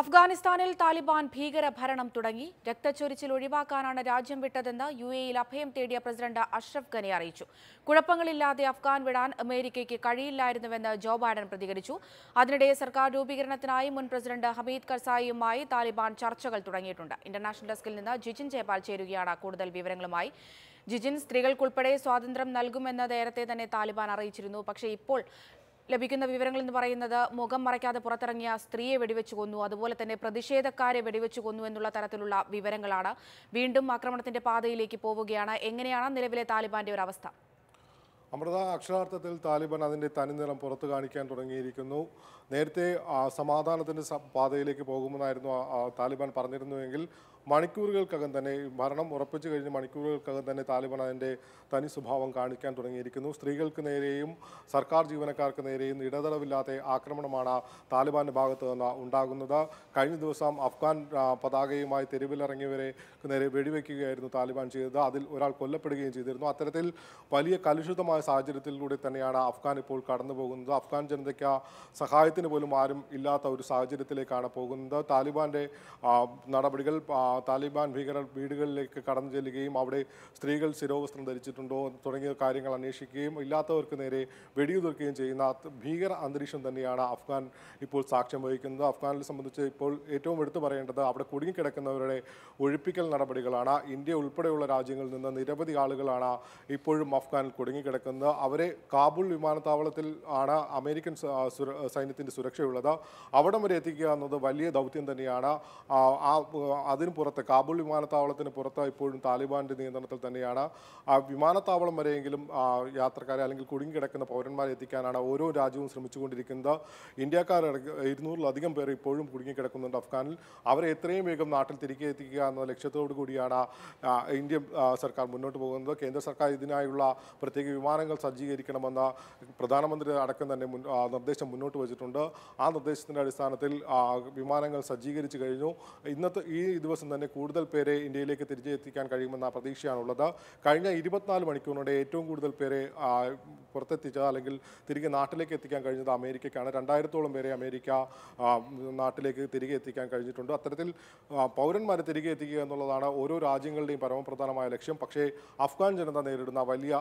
അഫ്ഗാനിസ്ഥാനിൽ താലിബാൻ ഭീകര ഭരണം തുടങ്ങി രക്തച്ചൊരിച്ചിൽ ഒഴിവാക്കാനാണ് രാജ്യം വിട്ടതെന്ന് യു എയിൽ അഭയം തേടിയ പ്രസിഡന്റ് അഷ്റഫ് ഖനി അറിയിച്ചു കുഴപ്പങ്ങളില്ലാതെ അഫ്ഗാൻ വിടാൻ അമേരിക്കയ്ക്ക് കഴിയില്ലായിരുന്നുവെന്ന് ജോ ബൈഡൻ പ്രതികരിച്ചു അതിനിടെ സർക്കാർ രൂപീകരണത്തിനായി മുൻ പ്രസിഡന്റ് ഹമീദ് കർസായിയുമായി താലിബാൻ ചർച്ചകൾ തുടങ്ങിയിട്ടുണ്ട് ഇന്റർനാഷണൽ ഡെസ്കിൽ നിന്ന് ജിജിൻ ജയ്പാൽ ചേരുകയാണ് കൂടുതൽ വിവരങ്ങളുമായി ജിജിൻ സ്ത്രീകൾക്കുൾപ്പെടെ സ്വാതന്ത്ര്യം നൽകുമെന്ന് നേരത്തെ തന്നെ താലിബാൻ അറിയിച്ചിരുന്നു പക്ഷേ ഇപ്പോൾ ലഭിക്കുന്ന വിവരങ്ങൾ എന്ന് പറയുന്നത് മുഖം മറയ്ക്കാതെ പുറത്തിറങ്ങിയ സ്ത്രീയെ വെടിവെച്ചു കൊന്നു അതുപോലെ തന്നെ പ്രതിഷേധക്കാരെ വെടിവെച്ചു കൊന്നു എന്നുള്ള തരത്തിലുള്ള വിവരങ്ങളാണ് വീണ്ടും ആക്രമണത്തിന്റെ പാതയിലേക്ക് പോവുകയാണ് എങ്ങനെയാണ് നിലവിലെ താലിബാന്റെ ഒരു അവസ്ഥ അമൃത അക്ഷരാർത്ഥത്തിൽ താലിബാൻ അതിൻ്റെ തനിനിറം പുറത്തു കാണിക്കാൻ തുടങ്ങിയിരിക്കുന്നു നേരത്തെ സമാധാനത്തിൻ്റെ പാതയിലേക്ക് പോകുമെന്നായിരുന്നു താലിബാൻ പറഞ്ഞിരുന്നുവെങ്കിൽ മണിക്കൂറുകൾക്കകം തന്നെ മരണം ഉറപ്പിച്ചു കഴിഞ്ഞ് മണിക്കൂറുകൾക്കകം തന്നെ താലിബാൻ അതിൻ്റെ തനി സ്വഭാവം കാണിക്കാൻ തുടങ്ങിയിരിക്കുന്നു സ്ത്രീകൾക്ക് നേരെയും സർക്കാർ ജീവനക്കാർക്ക് നേരെയും ഇടതടവില്ലാത്ത ആക്രമണമാണ് താലിബാൻ്റെ ഭാഗത്ത് നിന്ന് ഉണ്ടാകുന്നത് കഴിഞ്ഞ ദിവസം അഫ്ഗാൻ പതാകയുമായി തെരുവിലിറങ്ങിയവരെ നേരെ വെടിവെക്കുകയായിരുന്നു താലിബാൻ ചെയ്തത് അതിൽ ഒരാൾ കൊല്ലപ്പെടുകയും ചെയ്തിരുന്നു അത്തരത്തിൽ വലിയ കലുഷിതമായ സാഹചര്യത്തിലൂടെ തന്നെയാണ് അഫ്ഗാൻ ഇപ്പോൾ കടന്നു പോകുന്നത് അഫ്ഗാൻ ജനതയ്ക്ക് സഹായത്തിന് പോലും ആരും ഇല്ലാത്ത ഒരു സാഹചര്യത്തിലേക്കാണ് പോകുന്നത് താലിബാൻ്റെ നടപടികൾ താലിബാൻ ഭീകരർ വീടുകളിലേക്ക് കടന്നു ചെല്ലുകയും അവിടെ സ്ത്രീകൾ ശിരോവസ്ത്രം ധരിച്ചിട്ടുണ്ടോ തുടങ്ങിയ കാര്യങ്ങൾ അന്വേഷിക്കുകയും ഇല്ലാത്തവർക്ക് നേരെ വെടിയുതിർക്കുകയും ചെയ്യുന്ന ഭീകര അന്തരീക്ഷം തന്നെയാണ് അഫ്ഗാൻ ഇപ്പോൾ സാക്ഷ്യം വഹിക്കുന്നത് അഫ്ഗാനിനെ സംബന്ധിച്ച് ഇപ്പോൾ ഏറ്റവും എടുത്തു പറയേണ്ടത് അവിടെ കുടുങ്ങിക്കിടക്കുന്നവരുടെ ഒഴിപ്പിക്കൽ നടപടികളാണ് ഇന്ത്യ ഉൾപ്പെടെയുള്ള രാജ്യങ്ങളിൽ നിന്ന് നിരവധി ആളുകളാണ് ഇപ്പോഴും അഫ്ഗാനിൽ കുടുങ്ങിക്കിടക്കുന്നത് അവരെ കാബൂൾ വിമാനത്താവളത്തിൽ ആണ് അമേരിക്കൻ സൈന്യത്തിൻ്റെ സുരക്ഷയുള്ളത് അവിടം വരെ എത്തിക്കുക എന്നത് വലിയ ദൗത്യം തന്നെയാണ് അതിന് പുറത്ത് കാബൂൾ വിമാനത്താവളത്തിന് പുറത്ത് ഇപ്പോഴും താലിബാന്റെ നിയന്ത്രണത്തിൽ തന്നെയാണ് ആ വിമാനത്താവളം വരെയെങ്കിലും യാത്രക്കാരെ അല്ലെങ്കിൽ കുടുങ്ങിക്കിടക്കുന്ന പൗരന്മാരെ എത്തിക്കാനാണ് ഓരോ രാജ്യവും ശ്രമിച്ചുകൊണ്ടിരിക്കുന്നത് ഇന്ത്യക്കാർ ഇരുന്നൂറിലധികം പേർ ഇപ്പോഴും കുടുങ്ങിക്കിടക്കുന്നുണ്ട് അഫ്ഗാനിൽ അവരെ എത്രയും വേഗം നാട്ടിൽ തിരികെ എത്തിക്കുക എന്ന ലക്ഷ്യത്തോടു കൂടിയാണ് ഇന്ത്യ സർക്കാർ മുന്നോട്ട് പോകുന്നത് കേന്ദ്ര സർക്കാർ ഇതിനായുള്ള പ്രത്യേക വിമാനങ്ങൾ സജ്ജീകരിക്കണമെന്ന പ്രധാനമന്ത്രി അടക്കം തന്നെ നിർദ്ദേശം മുന്നോട്ട് വച്ചിട്ടുണ്ട് ആ നിർദ്ദേശത്തിൻ്റെ അടിസ്ഥാനത്തിൽ വിമാനങ്ങൾ സജ്ജീകരിച്ചു കഴിഞ്ഞു ഇന്നത്തെ ഈ ദിവസം തന്നെ കൂടുതൽ പേരെ ഇന്ത്യയിലേക്ക് തിരികെ എത്തിക്കാൻ കഴിയുമെന്ന പ്രതീക്ഷയാണുള്ളത് കഴിഞ്ഞ ഇരുപത്തിനാല് മണിക്കൂറിനോടെ ഏറ്റവും കൂടുതൽ പേരെ പുറത്തെത്തിച്ചത് അല്ലെങ്കിൽ തിരികെ നാട്ടിലേക്ക് എത്തിക്കാൻ കഴിഞ്ഞത് അമേരിക്കയ്ക്കാണ് രണ്ടായിരത്തോളം പേരെ അമേരിക്ക നാട്ടിലേക്ക് തിരികെ എത്തിക്കാൻ കഴിഞ്ഞിട്ടുണ്ട് അത്തരത്തിൽ പൗരന്മാരെ തിരികെ എത്തിക്കുക എന്നുള്ളതാണ് ഓരോ രാജ്യങ്ങളുടെയും പരമപ്രധാനമായ ലക്ഷ്യം പക്ഷേ അഫ്ഗാൻ ജനത നേരിടുന്ന വലിയ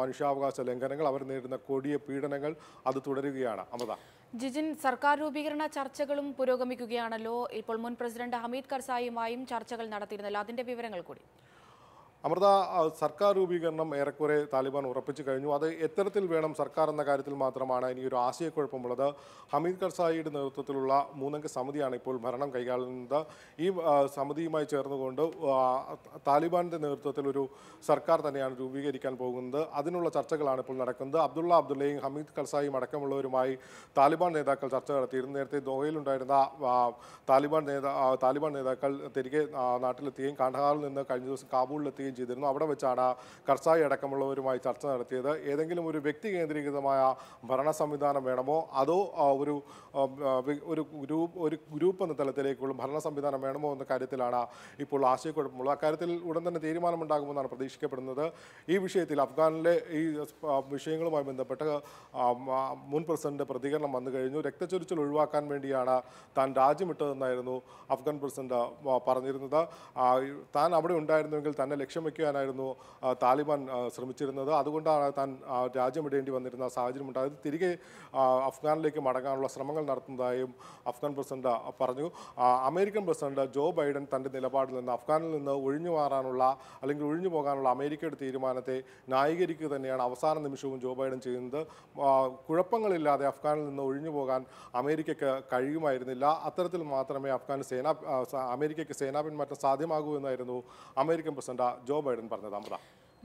മനുഷ്യാവകാശ ലംഘനങ്ങൾ അവർ നേരിടുന്ന കൊടിയ പീഡനങ്ങൾ അത് തുടരുകയാണ് അമൃത ജിജിൻ സർക്കാർ രൂപീകരണ ചർച്ചകളും പുരോഗമിക്കുകയാണല്ലോ ഇപ്പോൾ മുൻ പ്രസിഡന്റ് ഹമീദ് കർസായുമായും ചർച്ചകൾ നടത്തിയിരുന്നല്ലോ അതിന്റെ വിവരങ്ങൾ കൂടി അമൃത സർക്കാർ രൂപീകരണം ഏറെക്കുറെ താലിബാൻ ഉറപ്പിച്ചു കഴിഞ്ഞു അത് എത്തരത്തിൽ വേണം സർക്കാർ എന്ന കാര്യത്തിൽ മാത്രമാണ് ഇനി ഒരു ആശയക്കുഴപ്പമുള്ളത് ഹമീദ് കർസായിയുടെ നേതൃത്വത്തിലുള്ള മൂന്നംഗ സമിതിയാണ് ഇപ്പോൾ ഭരണം കൈകാളുന്നത് ഈ സമിതിയുമായി ചേർന്നുകൊണ്ട് താലിബാൻ്റെ നേതൃത്വത്തിൽ ഒരു സർക്കാർ തന്നെയാണ് രൂപീകരിക്കാൻ പോകുന്നത് അതിനുള്ള ചർച്ചകളാണ് ഇപ്പോൾ നടക്കുന്നത് അബ്ദുള്ള അബ്ദുള്ളയും ഹമീദ് കർസായിയും അടക്കമുള്ളവരുമായി താലിബാൻ നേതാക്കൾ ചർച്ച നടത്തിയിരുന്നു നേരത്തെ ദോഹയിലുണ്ടായിരുന്ന താലിബാൻ നേതാ താലിബാൻ നേതാക്കൾ തിരികെ നാട്ടിലെത്തുകയും കാണ്ഡഹാറിൽ നിന്ന് കഴിഞ്ഞ ദിവസം കാബൂളിലെത്തി നടത്തുകയും ചെയ്തിരുന്നു അവിടെ വെച്ചാണ് കർസായി അടക്കമുള്ളവരുമായി ചർച്ച നടത്തിയത് ഏതെങ്കിലും ഒരു വ്യക്തി കേന്ദ്രീകൃതമായ ഭരണ സംവിധാനം വേണമോ അതോ ഒരു ഒരു ഗ്രൂപ്പ് ഒരു ഗ്രൂപ്പ് എന്ന തലത്തിലേക്കുള്ള ഭരണ സംവിധാനം വേണമോ എന്ന കാര്യത്തിലാണ് ഇപ്പോൾ ആശയക്കുഴപ്പമുള്ളത് അക്കാര്യത്തിൽ ഉടൻ തന്നെ തീരുമാനമുണ്ടാകുമെന്നാണ് പ്രതീക്ഷിക്കപ്പെടുന്നത് ഈ വിഷയത്തിൽ അഫ്ഗാനിലെ ഈ വിഷയങ്ങളുമായി ബന്ധപ്പെട്ട് മുൻ പ്രസിഡന്റ് പ്രതികരണം വന്നു കഴിഞ്ഞു രക്തച്ചൊരിച്ചിൽ ഒഴിവാക്കാൻ വേണ്ടിയാണ് താൻ രാജ്യമിട്ടതെന്നായിരുന്നു അഫ്ഗാൻ പ്രസിഡന്റ് പറഞ്ഞിരുന്നത് താൻ അവിടെ ഉണ്ടായിരുന്നുവെങ്കിൽ തന്നെ ലക്ഷ്യം ലക്ഷ്യം വയ്ക്കുവാനായിരുന്നു താലിബാൻ ശ്രമിച്ചിരുന്നത് അതുകൊണ്ടാണ് താൻ രാജ്യം വന്നിരുന്ന സാഹചര്യം ഉണ്ടായത് തിരികെ അഫ്ഗാനിലേക്ക് മടങ്ങാനുള്ള ശ്രമങ്ങൾ നടത്തുന്നതായും അഫ്ഗാൻ പ്രസിഡന്റ് പറഞ്ഞു അമേരിക്കൻ പ്രസിഡന്റ് ജോ ബൈഡൻ തൻ്റെ നിലപാടിൽ നിന്ന് അഫ്ഗാനിൽ നിന്ന് ഒഴിഞ്ഞു മാറാനുള്ള അല്ലെങ്കിൽ ഒഴിഞ്ഞു പോകാനുള്ള അമേരിക്കയുടെ തീരുമാനത്തെ ന്യായീകരിക്കുക തന്നെയാണ് അവസാന നിമിഷവും ജോ ബൈഡൻ ചെയ്യുന്നത് കുഴപ്പങ്ങളില്ലാതെ അഫ്ഗാനിൽ നിന്ന് ഒഴിഞ്ഞു പോകാൻ അമേരിക്കയ്ക്ക് കഴിയുമായിരുന്നില്ല അത്തരത്തിൽ മാത്രമേ അഫ്ഗാൻ സേനാ അമേരിക്കയ്ക്ക് സേനാ പിന്മാറ്റം സാധ്യമാകൂ എന്നായിരുന്നു അമേരിക്കൻ പ്രസിഡന്റ് ஜோ பைடன் பிறந்த தான்